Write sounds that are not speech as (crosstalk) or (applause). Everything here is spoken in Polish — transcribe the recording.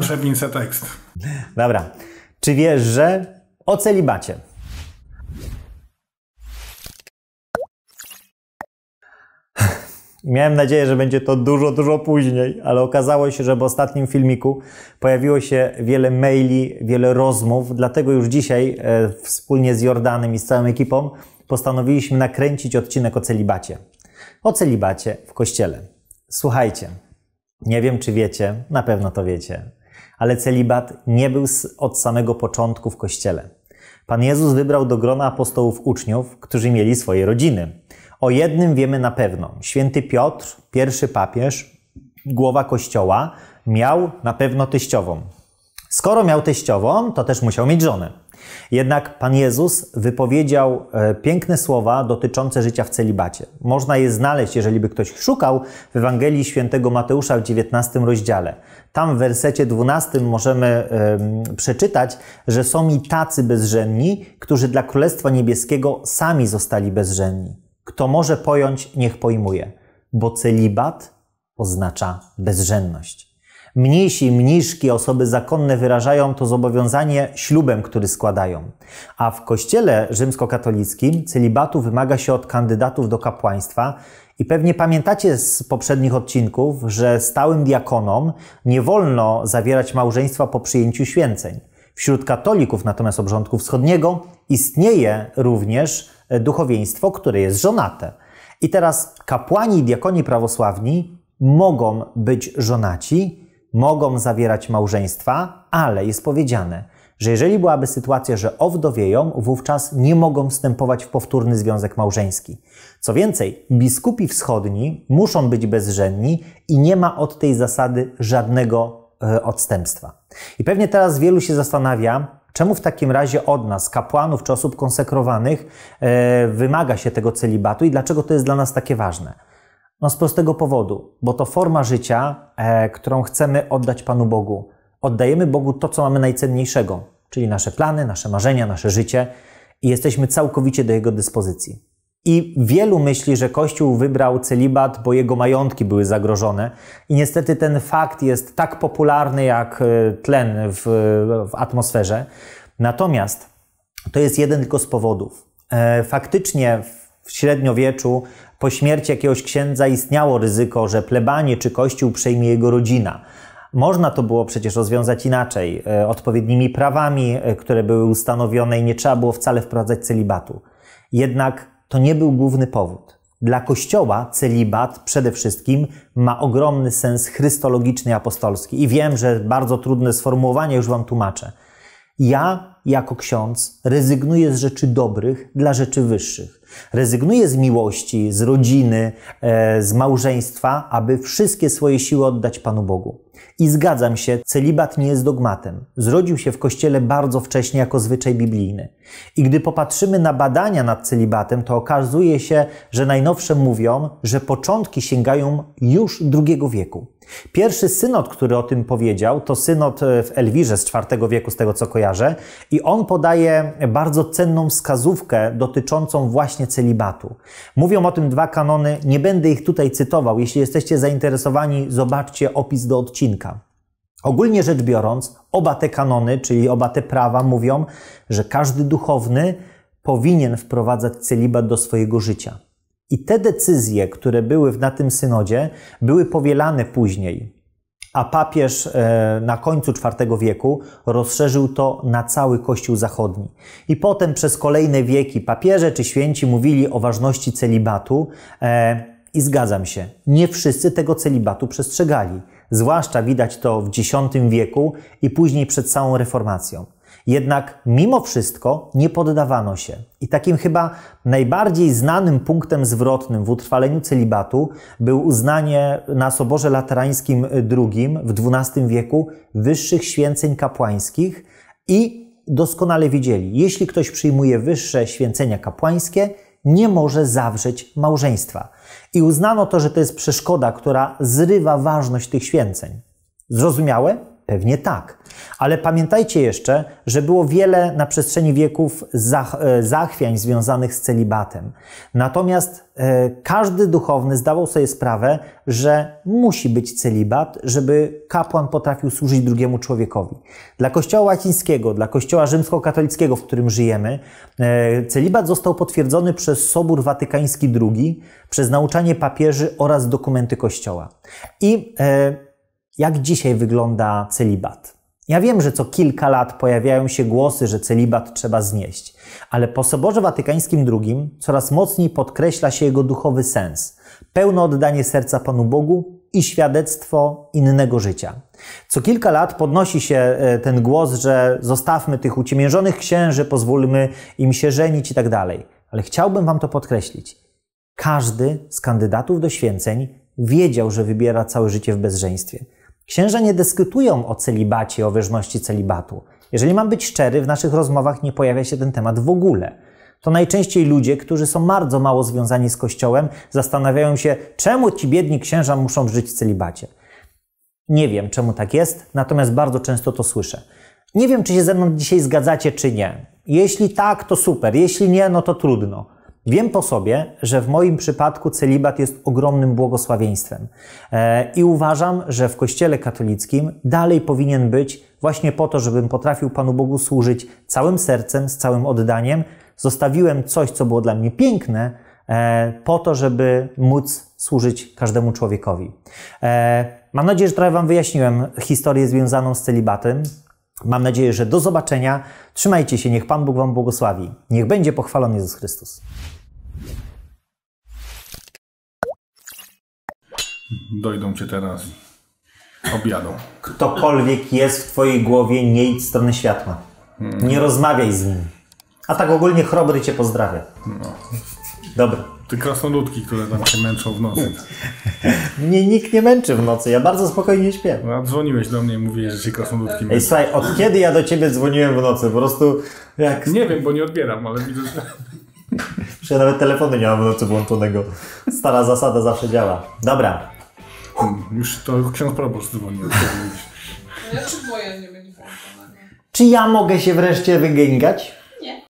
Szepnij tekst. Dobra. Czy wiesz, że o celibacie? Miałem nadzieję, że będzie to dużo, dużo później, ale okazało się, że w ostatnim filmiku pojawiło się wiele maili, wiele rozmów, dlatego już dzisiaj e, wspólnie z Jordanem i z całą ekipą postanowiliśmy nakręcić odcinek o celibacie. O celibacie w kościele. Słuchajcie, nie wiem, czy wiecie, na pewno to wiecie, ale celibat nie był od samego początku w kościele. Pan Jezus wybrał do grona apostołów uczniów, którzy mieli swoje rodziny. O jednym wiemy na pewno. Święty Piotr, pierwszy papież, głowa kościoła, miał na pewno teściową. Skoro miał teściową, to też musiał mieć żonę. Jednak Pan Jezus wypowiedział e, piękne słowa dotyczące życia w celibacie. Można je znaleźć, jeżeli by ktoś szukał, w Ewangelii Świętego Mateusza w 19 rozdziale. Tam w wersecie 12 możemy yy, przeczytać, że są i tacy bezrzędni, którzy dla Królestwa Niebieskiego sami zostali bezrzędni. Kto może pojąć, niech pojmuje, bo celibat oznacza bezrzędność. Mnisi, mniszki, osoby zakonne wyrażają to zobowiązanie ślubem, który składają. A w kościele rzymskokatolickim celibatu wymaga się od kandydatów do kapłaństwa i pewnie pamiętacie z poprzednich odcinków, że stałym diakonom nie wolno zawierać małżeństwa po przyjęciu święceń. Wśród katolików natomiast obrządku wschodniego istnieje również duchowieństwo, które jest żonate. I teraz kapłani i diakoni prawosławni mogą być żonaci, mogą zawierać małżeństwa, ale jest powiedziane, że jeżeli byłaby sytuacja, że owdowieją, wówczas nie mogą wstępować w powtórny związek małżeński. Co więcej, biskupi wschodni muszą być bezżenni i nie ma od tej zasady żadnego e, odstępstwa. I pewnie teraz wielu się zastanawia, Czemu w takim razie od nas, kapłanów czy osób konsekrowanych, e, wymaga się tego celibatu i dlaczego to jest dla nas takie ważne? No z prostego powodu, bo to forma życia, e, którą chcemy oddać Panu Bogu. Oddajemy Bogu to, co mamy najcenniejszego, czyli nasze plany, nasze marzenia, nasze życie i jesteśmy całkowicie do Jego dyspozycji. I wielu myśli, że Kościół wybrał celibat, bo jego majątki były zagrożone. I niestety ten fakt jest tak popularny jak e, tlen w, w atmosferze. Natomiast to jest jeden tylko z powodów. E, faktycznie w średniowieczu po śmierci jakiegoś księdza istniało ryzyko, że plebanie czy kościół przejmie jego rodzina. Można to było przecież rozwiązać inaczej, e, odpowiednimi prawami, e, które były ustanowione i nie trzeba było wcale wprowadzać celibatu. Jednak to nie był główny powód. Dla Kościoła celibat przede wszystkim ma ogromny sens chrystologiczny apostolski. I wiem, że bardzo trudne sformułowanie, już Wam tłumaczę. Ja, jako ksiądz, rezygnuję z rzeczy dobrych dla rzeczy wyższych. Rezygnuje z miłości, z rodziny, e, z małżeństwa, aby wszystkie swoje siły oddać Panu Bogu. I zgadzam się, celibat nie jest dogmatem. Zrodził się w Kościele bardzo wcześnie jako zwyczaj biblijny. I gdy popatrzymy na badania nad celibatem, to okazuje się, że najnowsze mówią, że początki sięgają już II wieku. Pierwszy synod, który o tym powiedział, to synod e, w Elwirze z IV wieku, z tego co kojarzę, i on podaje bardzo cenną wskazówkę dotyczącą właśnie celibatu. Mówią o tym dwa kanony, nie będę ich tutaj cytował. Jeśli jesteście zainteresowani, zobaczcie opis do odcinka odcinka. Ogólnie rzecz biorąc, oba te kanony, czyli oba te prawa mówią, że każdy duchowny powinien wprowadzać celibat do swojego życia. I te decyzje, które były na tym synodzie, były powielane później. A papież e, na końcu IV wieku rozszerzył to na cały Kościół Zachodni. I potem przez kolejne wieki papieże czy święci mówili o ważności celibatu. E, I zgadzam się, nie wszyscy tego celibatu przestrzegali. Zwłaszcza widać to w X wieku i później przed całą reformacją. Jednak mimo wszystko nie poddawano się. I takim chyba najbardziej znanym punktem zwrotnym w utrwaleniu celibatu był uznanie na Soborze Laterańskim II w XII wieku wyższych święceń kapłańskich i doskonale wiedzieli, jeśli ktoś przyjmuje wyższe święcenia kapłańskie, nie może zawrzeć małżeństwa. I uznano to, że to jest przeszkoda, która zrywa ważność tych święceń. Zrozumiałe? Pewnie tak. Ale pamiętajcie jeszcze, że było wiele na przestrzeni wieków zach e, zachwiań związanych z celibatem. Natomiast e, każdy duchowny zdawał sobie sprawę, że musi być celibat, żeby kapłan potrafił służyć drugiemu człowiekowi. Dla Kościoła łacińskiego, dla Kościoła rzymskokatolickiego, w którym żyjemy, e, celibat został potwierdzony przez Sobór Watykański II, przez nauczanie papieży oraz dokumenty Kościoła. I e, jak dzisiaj wygląda celibat? Ja wiem, że co kilka lat pojawiają się głosy, że celibat trzeba znieść, ale po Soborze Watykańskim II coraz mocniej podkreśla się jego duchowy sens pełne oddanie serca Panu Bogu i świadectwo innego życia. Co kilka lat podnosi się e, ten głos, że zostawmy tych uciemiężonych księży, pozwólmy im się żenić i tak dalej. Ale chciałbym Wam to podkreślić. Każdy z kandydatów do święceń wiedział, że wybiera całe życie w bezżeństwie. Księża nie dyskutują o celibacie, o ważności celibatu. Jeżeli mam być szczery, w naszych rozmowach nie pojawia się ten temat w ogóle. To najczęściej ludzie, którzy są bardzo mało związani z Kościołem, zastanawiają się, czemu ci biedni księża muszą żyć w celibacie. Nie wiem, czemu tak jest, natomiast bardzo często to słyszę. Nie wiem, czy się ze mną dzisiaj zgadzacie, czy nie. Jeśli tak, to super, jeśli nie, no to trudno. Wiem po sobie, że w moim przypadku celibat jest ogromnym błogosławieństwem e, i uważam, że w Kościele katolickim dalej powinien być właśnie po to, żebym potrafił Panu Bogu służyć całym sercem, z całym oddaniem. Zostawiłem coś, co było dla mnie piękne, e, po to, żeby móc służyć każdemu człowiekowi. E, mam nadzieję, że trochę Wam wyjaśniłem historię związaną z celibatem. Mam nadzieję, że do zobaczenia. Trzymajcie się, niech Pan Bóg Wam błogosławi. Niech będzie pochwalony Jezus Chrystus. Dojdą cię teraz. Objadą. Ktokolwiek jest w Twojej głowie, nie idź w stronę światła. Hmm. Nie rozmawiaj z nim. A tak ogólnie chrobry Cię pozdrawia. No. Dobra. Te krasnoludki, które tam się męczą w nocy. (laughs) Mnie nikt nie męczy w nocy, ja bardzo spokojnie śpię. No, dzwoniłeś do mnie i mówiłeś, że się krasnoludki męczy. Ej, słuchaj, od kiedy ja do ciebie dzwoniłem w nocy? Po prostu jak... Nie wiem, bo nie odbieram, ale widzę, że... Ja nawet telefony nie mam w nocy włączonego. Stara zasada zawsze działa. Dobra. Hmm, już to ksiądz proboszcz dzwonił. Czy no moja nie będzie włączone? Czy ja mogę się wreszcie wygęgać?